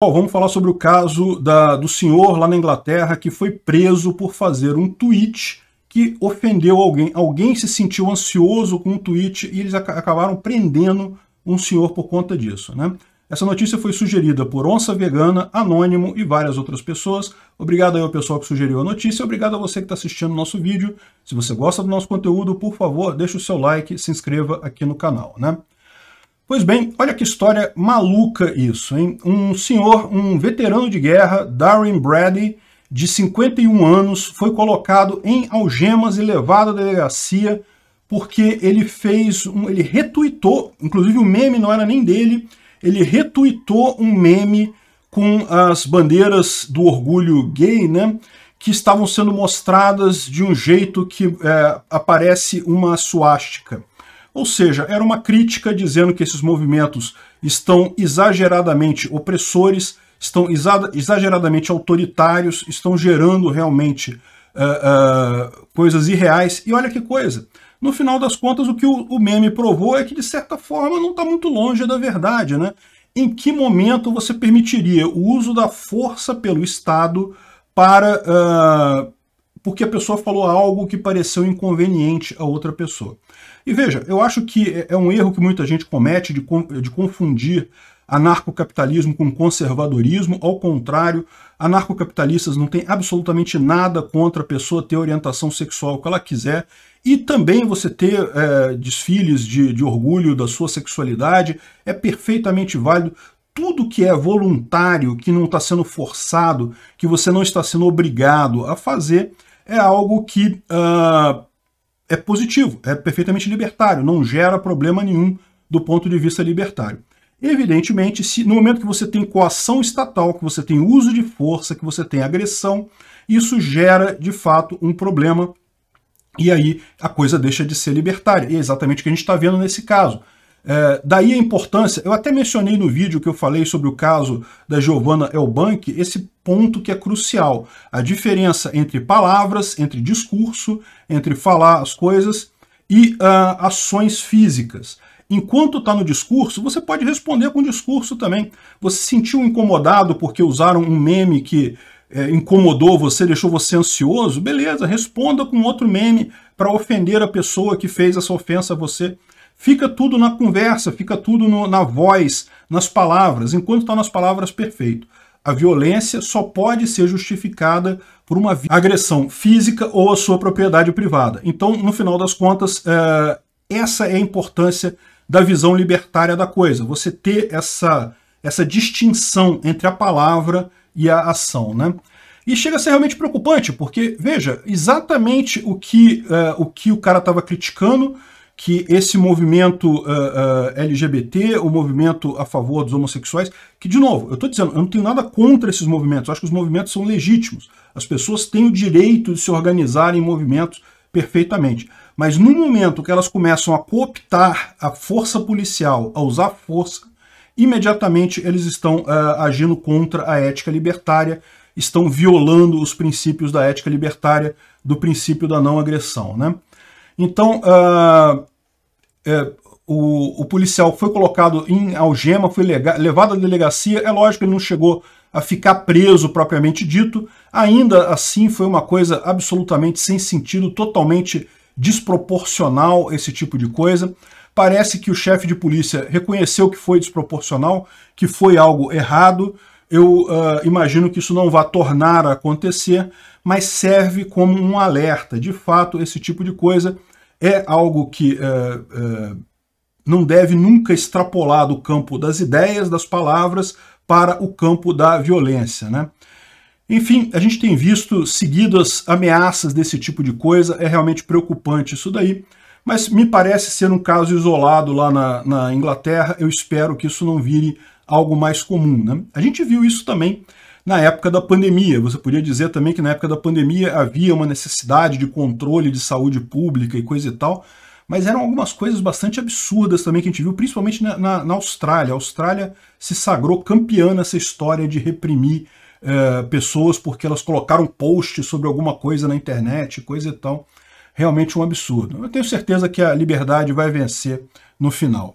Bom, vamos falar sobre o caso da, do senhor lá na Inglaterra que foi preso por fazer um tweet que ofendeu alguém. Alguém se sentiu ansioso com um tweet e eles acabaram prendendo um senhor por conta disso, né? Essa notícia foi sugerida por Onça Vegana, Anônimo e várias outras pessoas. Obrigado aí ao pessoal que sugeriu a notícia, obrigado a você que está assistindo o nosso vídeo. Se você gosta do nosso conteúdo, por favor, deixe o seu like, se inscreva aqui no canal, né? Pois bem, olha que história maluca isso, hein? Um senhor, um veterano de guerra, Darren Brady, de 51 anos, foi colocado em algemas e levado à delegacia porque ele fez, um, ele retuitou, inclusive o meme não era nem dele, ele retuitou um meme com as bandeiras do orgulho gay, né? Que estavam sendo mostradas de um jeito que é, aparece uma suástica. Ou seja, era uma crítica dizendo que esses movimentos estão exageradamente opressores, estão exageradamente autoritários, estão gerando realmente uh, uh, coisas irreais. E olha que coisa, no final das contas o que o, o meme provou é que de certa forma não está muito longe da verdade. Né? Em que momento você permitiria o uso da força pelo Estado para... Uh, porque a pessoa falou algo que pareceu inconveniente a outra pessoa. E veja, eu acho que é, é um erro que muita gente comete de, de confundir anarcocapitalismo com conservadorismo. Ao contrário, anarcocapitalistas não têm absolutamente nada contra a pessoa ter orientação sexual que ela quiser e também você ter é, desfiles de, de orgulho da sua sexualidade é perfeitamente válido tudo que é voluntário, que não está sendo forçado, que você não está sendo obrigado a fazer, é algo que uh, é positivo, é perfeitamente libertário, não gera problema nenhum do ponto de vista libertário. Evidentemente, se no momento que você tem coação estatal, que você tem uso de força, que você tem agressão, isso gera de fato um problema e aí a coisa deixa de ser libertária. E é exatamente o que a gente está vendo nesse caso. É, daí a importância, eu até mencionei no vídeo que eu falei sobre o caso da Giovanna Elbank, esse ponto que é crucial, a diferença entre palavras, entre discurso, entre falar as coisas e uh, ações físicas. Enquanto está no discurso, você pode responder com discurso também. Você se sentiu incomodado porque usaram um meme que é, incomodou você, deixou você ansioso? Beleza, responda com outro meme para ofender a pessoa que fez essa ofensa a você. Fica tudo na conversa, fica tudo no, na voz, nas palavras. Enquanto está nas palavras, perfeito. A violência só pode ser justificada por uma agressão física ou a sua propriedade privada. Então, no final das contas, é, essa é a importância da visão libertária da coisa. Você ter essa, essa distinção entre a palavra e a ação. Né? E chega a ser realmente preocupante, porque, veja, exatamente o que, é, o, que o cara estava criticando que esse movimento uh, ah, uh, ah, LGBT, o movimento a favor dos homossexuais, que, de novo, eu estou dizendo, eu não tenho nada contra esses movimentos, eu acho que os movimentos são legítimos. As pessoas têm o direito de se organizarem em movimentos perfeitamente. Mas no momento que elas começam a cooptar a força policial, a usar força, imediatamente eles estão uh, agindo contra a ética libertária, estão violando os princípios da ética libertária, do princípio da não agressão. Né? Então, uh, é, o, o, policial foi colocado em algema, foi levado à delegacia. É lógico que ele não chegou a ficar preso propriamente dito. Ainda assim, foi uma coisa absolutamente sem sentido, totalmente desproporcional esse tipo de coisa. Parece que o chefe de polícia reconheceu que foi desproporcional, que foi algo errado, eu uh, imagino que isso não vá tornar a acontecer, mas serve como um alerta. De fato, esse tipo de coisa é algo que uh, uh, não deve nunca extrapolar do campo das ideias, das palavras, para o campo da violência. Né? Enfim, a gente tem visto seguidas ameaças desse tipo de coisa, é realmente preocupante isso daí, mas me parece ser um caso isolado lá na, na Inglaterra, eu espero que isso não vire algo mais comum. Né? A gente viu isso também na época da pandemia. Você podia dizer também que na época da pandemia havia uma necessidade de controle de saúde pública e coisa e tal, mas eram algumas coisas bastante absurdas também que a gente viu, principalmente na, na, na Austrália. A Austrália se sagrou campeã nessa história de reprimir eh, pessoas porque elas colocaram post sobre alguma coisa na internet, coisa e tal. Realmente um absurdo. Eu tenho certeza que a liberdade vai vencer no final.